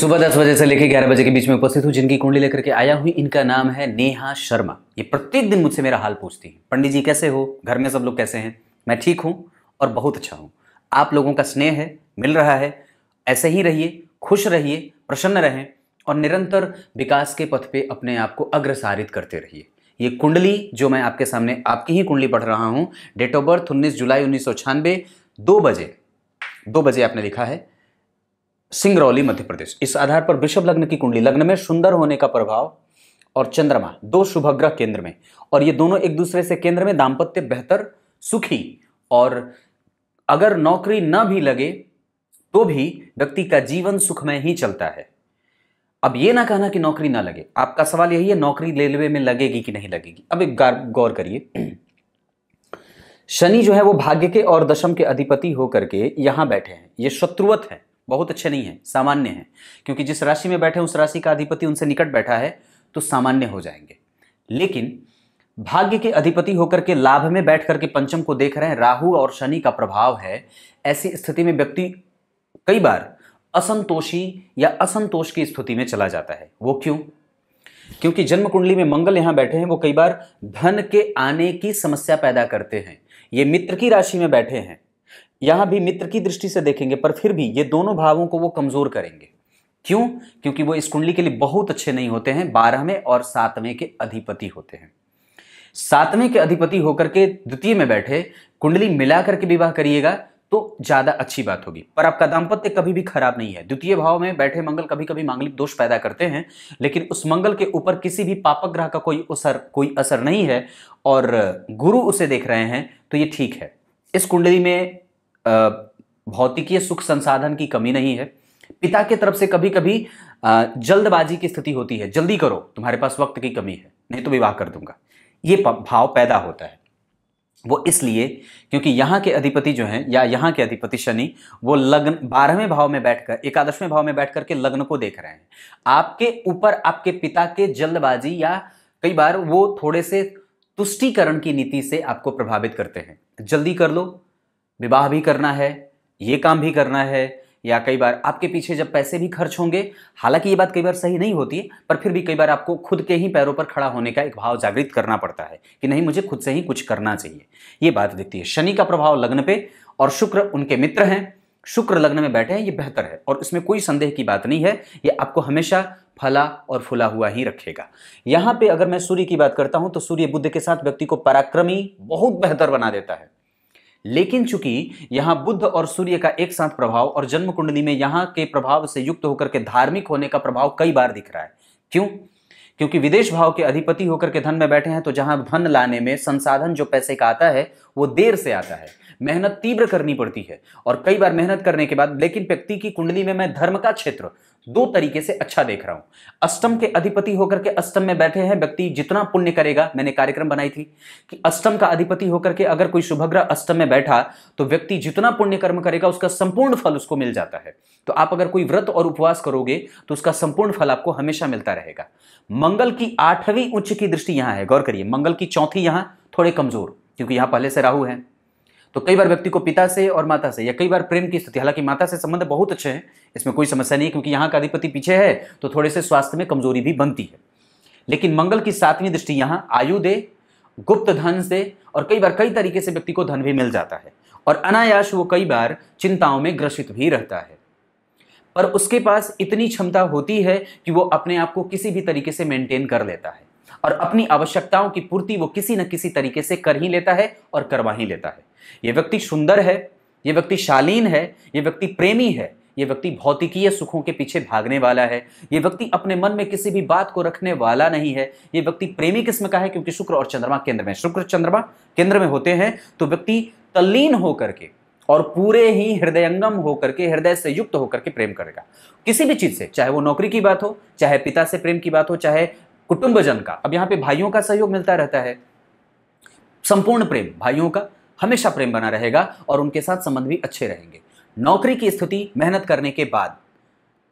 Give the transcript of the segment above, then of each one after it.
सुबह दस बजे से लेकर ग्यारह बजे के बीच में उपस्थित हूँ जिनकी कुंडली लेकर के आया हूँ इनका नाम है नेहा शर्मा ये प्रत्येक दिन मुझसे मेरा हाल पूछती है पंडित जी कैसे हो घर में सब लोग कैसे हैं मैं ठीक हूँ और बहुत अच्छा हूँ आप लोगों का स्नेह है मिल रहा है ऐसे ही रहिए खुश रहिए प्रसन्न रहें और निरंतर विकास के पथ पे अपने आप को अग्रसारित करते रहिए ये कुंडली जो मैं आपके सामने आपकी ही कुंडली पढ़ रहा हूँ डेट ऑफ बर्थ उन्नीस जुलाई उन्नीस सौ दो बजे दो बजे आपने लिखा है सिंगरौली मध्य प्रदेश इस आधार पर वृषभ लग्न की कुंडली लग्न में सुंदर होने का प्रभाव और चंद्रमा दो शुभग्रह केंद्र में और ये दोनों एक दूसरे से केंद्र में दाम्पत्य बेहतर सुखी और अगर नौकरी न भी लगे तो भी व्यक्ति का जीवन सुखमय ही चलता है अब ये ना कहना कि नौकरी ना लगे आपका सवाल यही है नौकरी रेलवे में लगेगी कि नहीं लगेगी अब एक गौर करिए शनि जो है वो भाग्य के और दशम के अधिपति होकर के यहां बैठे हैं ये शत्रुवत है बहुत अच्छे नहीं है सामान्य हैं क्योंकि जिस राशि में बैठे उस राशि का अधिपति उनसे निकट बैठा है तो सामान्य हो जाएंगे लेकिन भाग्य के अधिपति होकर के लाभ में बैठ करके पंचम को देख रहे हैं राहु और शनि का प्रभाव है ऐसी स्थिति में व्यक्ति कई बार असंतोषी या असंतोष की स्थिति में चला जाता है वो क्यों क्योंकि जन्म कुंडली में मंगल यहां बैठे हैं वो कई बार धन के आने की समस्या पैदा करते हैं ये मित्र की राशि में बैठे हैं यहां भी मित्र की दृष्टि से देखेंगे पर फिर भी ये दोनों भावों को वो कमज़ोर करेंगे क्यों क्योंकि वो इस कुंडली के लिए बहुत अच्छे नहीं होते हैं बारहवें और सातवें के अधिपति होते हैं सातवें के अधिपति होकर के द्वितीय में बैठे कुंडली मिला करके विवाह करिएगा तो ज्यादा अच्छी बात होगी पर आपका दाम्पत्य कभी भी खराब नहीं है द्वितीय भाव में बैठे मंगल कभी कभी मांगलिक दोष पैदा करते हैं लेकिन उस मंगल के ऊपर किसी भी पापक ग्रह का कोई असर कोई असर नहीं है और गुरु उसे देख रहे हैं तो ये ठीक है इस कुंडली में भौतिकीय सुख संसाधन की कमी नहीं है पिता की तरफ से कभी कभी जल्दबाजी की स्थिति होती है जल्दी करो तुम्हारे पास वक्त की कमी है नहीं तो विवाह कर दूंगा ये भाव पैदा होता है वो इसलिए क्योंकि यहाँ के अधिपति जो हैं या यहाँ के अधिपति शनि वो लग्न बारहवें भाव में बैठकर एकादशवें भाव में बैठ करके लग्न को देख रहे हैं आपके ऊपर आपके पिता के जल्दबाजी या कई बार वो थोड़े से तुष्टिकरण की नीति से आपको प्रभावित करते हैं जल्दी कर लो विवाह भी करना है ये काम भी करना है या कई बार आपके पीछे जब पैसे भी खर्च होंगे हालांकि ये बात कई बार सही नहीं होती है पर फिर भी कई बार आपको खुद के ही पैरों पर खड़ा होने का एक भाव जागृत करना पड़ता है कि नहीं मुझे खुद से ही कुछ करना चाहिए ये बात दिखती है शनि का प्रभाव लग्न पे और शुक्र उनके मित्र हैं शुक्र लग्न में बैठे हैं ये बेहतर है और इसमें कोई संदेह की बात नहीं है ये आपको हमेशा फला और फुला हुआ ही रखेगा यहाँ पे अगर मैं सूर्य की बात करता हूँ तो सूर्य बुद्ध के साथ व्यक्ति को पराक्रमी बहुत बेहतर बना देता है लेकिन चूंकि यहां बुद्ध और सूर्य का एक साथ प्रभाव और जन्म कुंडली में यहां के प्रभाव से युक्त होकर के धार्मिक होने का प्रभाव कई बार दिख रहा है क्यों क्योंकि विदेश भाव के अधिपति होकर के धन में बैठे हैं तो जहां धन लाने में संसाधन जो पैसे का आता है वो देर से आता है मेहनत तीव्र करनी पड़ती है और कई बार मेहनत करने के बाद लेकिन व्यक्ति की कुंडली में मैं धर्म का क्षेत्र दो तरीके से अच्छा देख रहा हूं अष्टम के अधिपति होकर के अष्टम में बैठे हैं व्यक्ति जितना पुण्य करेगा मैंने कार्यक्रम बनाई थी कि अष्टम का अधिपति होकर के अगर कोई शुभग्रह अष्टम में बैठा तो व्यक्ति जितना पुण्य कर्म करेगा उसका संपूर्ण फल उसको मिल जाता है तो आप अगर कोई व्रत और उपवास करोगे तो उसका संपूर्ण फल आपको हमेशा मिलता रहेगा मंगल की आठवीं उच्च की दृष्टि यहां है गौर करिए मंगल की चौथी यहां थोड़े कमजोर क्योंकि यहां पहले से राहु है तो कई बार व्यक्ति को पिता से और माता से या कई बार प्रेम की स्थिति हालांकि माता से संबंध बहुत अच्छे हैं इसमें कोई समस्या नहीं है क्योंकि यहाँ का अधिपति पीछे है तो थोड़े से स्वास्थ्य में कमजोरी भी बनती है लेकिन मंगल की सातवीं दृष्टि यहाँ आयु दे गुप्त धन से और कई बार कई तरीके से व्यक्ति को धन भी मिल जाता है और अनायास वो कई बार चिंताओं में ग्रसित भी रहता है पर उसके पास इतनी क्षमता होती है कि वो अपने आप को किसी भी तरीके से मेंटेन कर लेता है और अपनी आवश्यकताओं की पूर्ति वो किसी न किसी तरीके से कर ही लेता है और करवा ही लेता है ये व्यक्ति सुंदर है ये व्यक्ति शालीन है ये व्यक्ति प्रेमी है ये व्यक्ति भौतिकीय सुखों के पीछे भागने वाला है ये व्यक्ति अपने मन में किसी भी बात को रखने वाला नहीं है ये व्यक्ति प्रेमी किस्म का है क्योंकि शुक्र और चंद्रमा केंद्र में शुक्र चंद्रमा केंद्र में होते हैं तो व्यक्ति तल्लीन होकर के और पूरे ही हृदयंगम होकर के हृदय से युक्त होकर के प्रेम करेगा किसी भी चीज़ से चाहे वो नौकरी की बात हो चाहे पिता से प्रेम की बात हो चाहे कुटुंबजन का अब यहां पे भाइयों का सहयोग मिलता रहता है संपूर्ण प्रेम भाइयों का हमेशा प्रेम बना रहेगा और उनके साथ संबंध भी अच्छे रहेंगे नौकरी की स्थिति मेहनत करने के बाद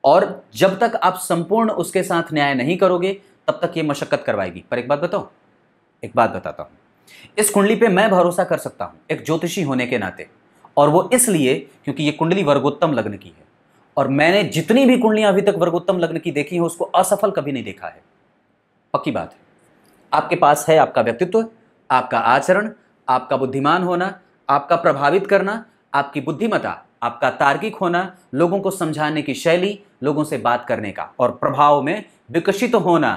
और जब तक आप संपूर्ण उसके साथ न्याय नहीं करोगे तब तक ये मशक्कत करवाएगी पर एक बात बताओ एक बात बताता हूँ इस कुंडली पे मैं भरोसा कर सकता हूं एक ज्योतिषी होने के नाते और वो इसलिए क्योंकि ये कुंडली वर्गोत्तम लग्न की है और मैंने जितनी भी कुंडलियां अभी तक वर्गोत्तम लग्न की देखी हैं उसको असफल कभी नहीं देखा है पक्की बात है आपके पास है आपका व्यक्तित्व आपका आचरण आपका बुद्धिमान होना आपका प्रभावित करना आपकी बुद्धिमता आपका तार्किक होना लोगों को समझाने की शैली लोगों से बात करने का और प्रभाव में विकसित होना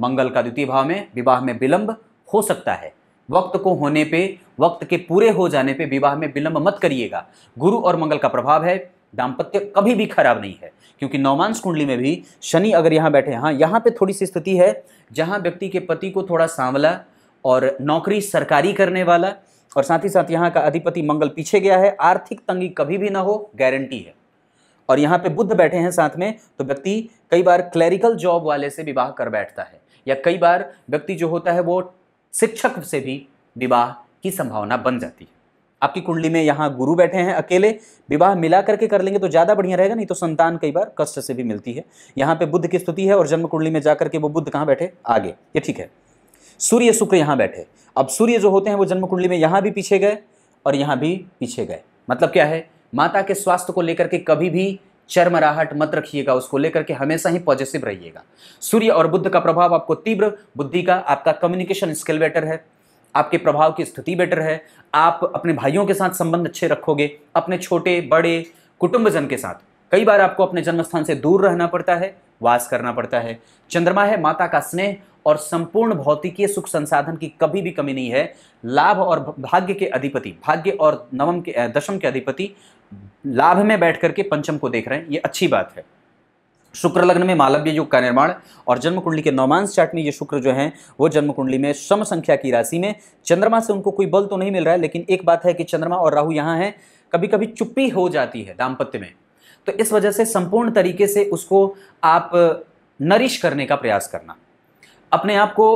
मंगल का द्वितीय भाव में विवाह में विलंब हो सकता है वक्त को होने पे वक्त के पूरे हो जाने पे विवाह में विलंब मत करिएगा गुरु और मंगल का प्रभाव है दाम्पत्य कभी भी खराब नहीं है क्योंकि नौमांस कुंडली में भी शनि अगर यहाँ बैठे हाँ यहाँ पे थोड़ी सी स्थिति है जहाँ व्यक्ति के पति को थोड़ा सांवला और नौकरी सरकारी करने वाला और साथ ही साथ यहाँ का अधिपति मंगल पीछे गया है आर्थिक तंगी कभी भी ना हो गारंटी है और यहाँ पे बुद्ध बैठे हैं साथ में तो व्यक्ति कई बार क्लैरिकल जॉब वाले से विवाह कर बैठता है या कई बार व्यक्ति जो होता है वो शिक्षक से भी विवाह की संभावना बन जाती है आपकी कुंडली में यहाँ गुरु बैठे हैं अकेले विवाह मिला करके कर लेंगे तो ज़्यादा बढ़िया रहेगा नहीं तो संतान कई बार कष्ट से भी मिलती है यहाँ पे बुद्ध की स्तुति है और जन्म कुंडली में जाकर के वो बुद्ध कहाँ बैठे आगे ये ठीक है सूर्य शुक्र यहाँ बैठे अब सूर्य जो होते हैं वो जन्म कुंडली में यहाँ भी पीछे गए और यहाँ भी पीछे गए मतलब क्या है माता के स्वास्थ्य को लेकर के कभी भी चर्मराहट मत रखिएगा उसको लेकर के हमेशा ही पॉजिटिव रहिएगा सूर्य और बुद्ध का प्रभाव आपको तीव्र बुद्धि का आपका कम्युनिकेशन स्किल बेटर है आपके प्रभाव की स्थिति बेटर है आप अपने भाइयों के साथ संबंध अच्छे रखोगे अपने छोटे बड़े कुटुंबजन के साथ कई बार आपको अपने जन्मस्थान से दूर रहना पड़ता है वास करना पड़ता है चंद्रमा है माता का स्नेह और संपूर्ण भौतिकीय सुख संसाधन की कभी भी कमी नहीं है लाभ और भाग्य के अधिपति भाग्य और नवम के दशम के अधिपति लाभ में बैठ करके पंचम को देख रहे हैं ये अच्छी बात है शुक्र लग्न में मालव्य युग का निर्माण और जन्म कुंडली के नौमांस चार्ट में ये शुक्र जो हैं वो जन्म कुंडली में सम संख्या की राशि में चंद्रमा से उनको कोई बल तो नहीं मिल रहा है लेकिन एक बात है कि चंद्रमा और राहु यहाँ हैं कभी कभी चुप्पी हो जाती है दाम्पत्य में तो इस वजह से संपूर्ण तरीके से उसको आप नरिश करने का प्रयास करना अपने आप को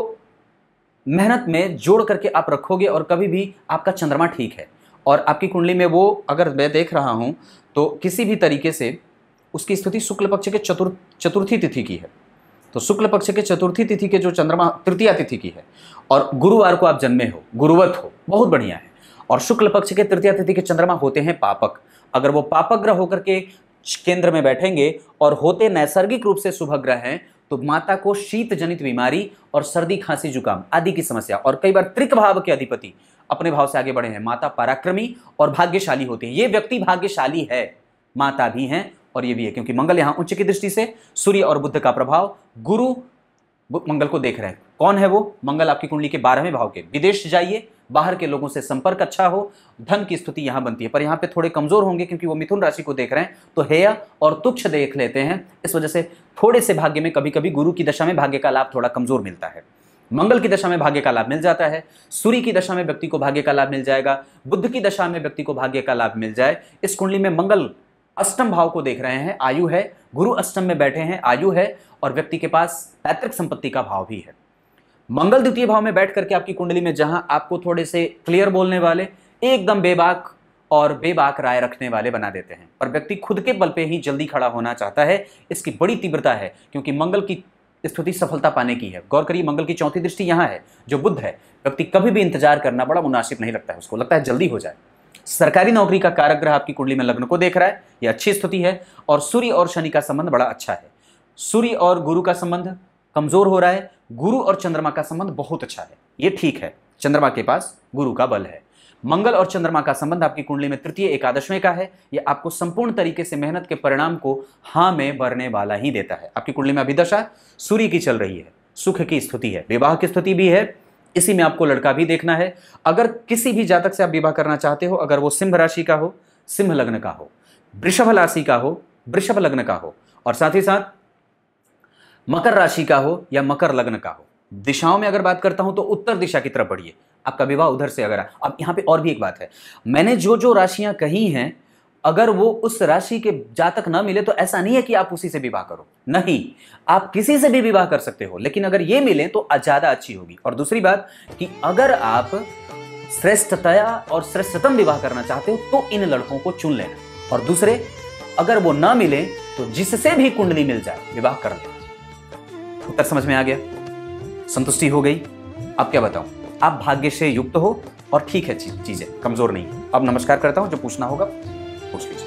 मेहनत में जोड़ करके आप रखोगे और कभी भी आपका चंद्रमा ठीक है और आपकी कुंडली में वो अगर मैं देख रहा हूँ तो किसी भी तरीके से उसकी स्थिति शुक्ल पक्ष के चतुर्थ चतुर्थी तिथि की है तो शुक्ल पक्ष के चतुर्थी तिथि के जो चंद्रमा तृतीया तिथि की है और गुरुवार को आप जन्मे हो गुरुवत हो बहुत बढ़िया है और शुक्ल पक्ष के तृतीय तिथि के चंद्रमा होते हैं पापक अगर वो पापक ग्रह होकर के केंद्र में बैठेंगे और होते नैसर्गिक रूप से शुभ ग्रह हैं तो माता को शीत जनित बीमारी और सर्दी खांसी जुकाम आदि की समस्या और कई बार त्रिक भाव के अधिपति अपने भाव से आगे बढ़े हैं माता पराक्रमी और भाग्यशाली होती है ये व्यक्ति भाग्यशाली है माता भी हैं और ये भी है क्योंकि मंगल यहाँ उच्च की दृष्टि से सूर्य और बुद्ध का प्रभाव गुरु मंगल को देख रहे हैं कौन है वो मंगल आपकी कुंडली के बारहवें भाव के विदेश जाइए बाहर के लोगों से संपर्क अच्छा हो धन की स्थिति यहाँ बनती है पर यहाँ पे थोड़े कमजोर होंगे क्योंकि वो मिथुन राशि को देख रहे हैं तो हेय और तुक्ष देख लेते हैं इस वजह से थोड़े से भाग्य में कभी कभी गुरु की दशा में भाग्य का लाभ थोड़ा कमजोर मिलता है मंगल की दशा में भाग्य का लाभ मिल जाता है सूर्य की दशा में व्यक्ति को भाग्य का लाभ मिल जाएगा बुद्ध की दशा में व्यक्ति को भाग्य का लाभ मिल जाए इस कुंडली में मंगल अष्टम भाव को देख रहे हैं आयु है गुरु अष्टम में बैठे हैं आयु है और व्यक्ति के पास पैतृक संपत्ति का भाव भी है मंगल द्वितीय भाव में बैठ करके आपकी कुंडली में जहां आपको थोड़े से क्लियर बोलने वाले एकदम बेबाक और बेबाक राय रखने वाले बना देते हैं और व्यक्ति खुद के बल पे ही जल्दी खड़ा होना चाहता है इसकी बड़ी तीव्रता है क्योंकि मंगल की स्थिति सफलता पाने की है गौर करिए मंगल की चौथी दृष्टि यहाँ है जो बुद्ध है व्यक्ति कभी भी इंतजार करना बड़ा मुनासिब नहीं लगता है उसको लगता है जल्दी हो जाए सरकारी नौकरी का कारक ग्रह आपकी कुंडली में लग्न को देख रहा है यह अच्छी स्थिति है और सूर्य और शनि का संबंध बड़ा अच्छा है सूर्य और गुरु का संबंध कमजोर हो रहा है गुरु और चंद्रमा का संबंध बहुत अच्छा है ये ठीक है चंद्रमा के पास गुरु का बल है मंगल और चंद्रमा का संबंध आपकी कुंडली में तृतीय में का है यह आपको संपूर्ण तरीके से मेहनत के परिणाम को हाँ में भरने वाला ही देता है आपकी कुंडली में अभी दशा सूर्य की चल रही है सुख की स्थिति है विवाह की स्थिति भी है इसी में आपको लड़का भी देखना है अगर किसी भी जातक से आप विवाह करना चाहते हो अगर वो सिंह राशि का हो सिंह लग्न का हो वृषभ राशि का हो वृषभ लग्न का हो और साथ ही साथ मकर राशि का हो या मकर लग्न का हो दिशाओं में अगर बात करता हूं तो उत्तर दिशा की तरफ बढ़िए आपका विवाह उधर से अगर अब यहां पे और भी एक बात है मैंने जो जो राशियां कही हैं अगर वो उस राशि के जातक ना मिले तो ऐसा नहीं है कि आप उसी से विवाह करो नहीं आप किसी से भी विवाह कर सकते हो लेकिन अगर ये मिले तो ज़्यादा अच्छी होगी और दूसरी बात कि अगर आप श्रेष्ठतया और श्रेष्ठतम विवाह करना चाहते हो तो इन लड़कों को चुन लेना और दूसरे अगर वो ना मिले तो जिससे भी कुंडली मिल जाए विवाह कर लेना उत्तर समझ में आ गया संतुष्टि हो गई अब क्या बताऊं आप भाग्य से युक्त हो और ठीक है चीज़ें कमज़ोर नहीं अब नमस्कार करता हूं जो पूछना होगा पूछ लीजिए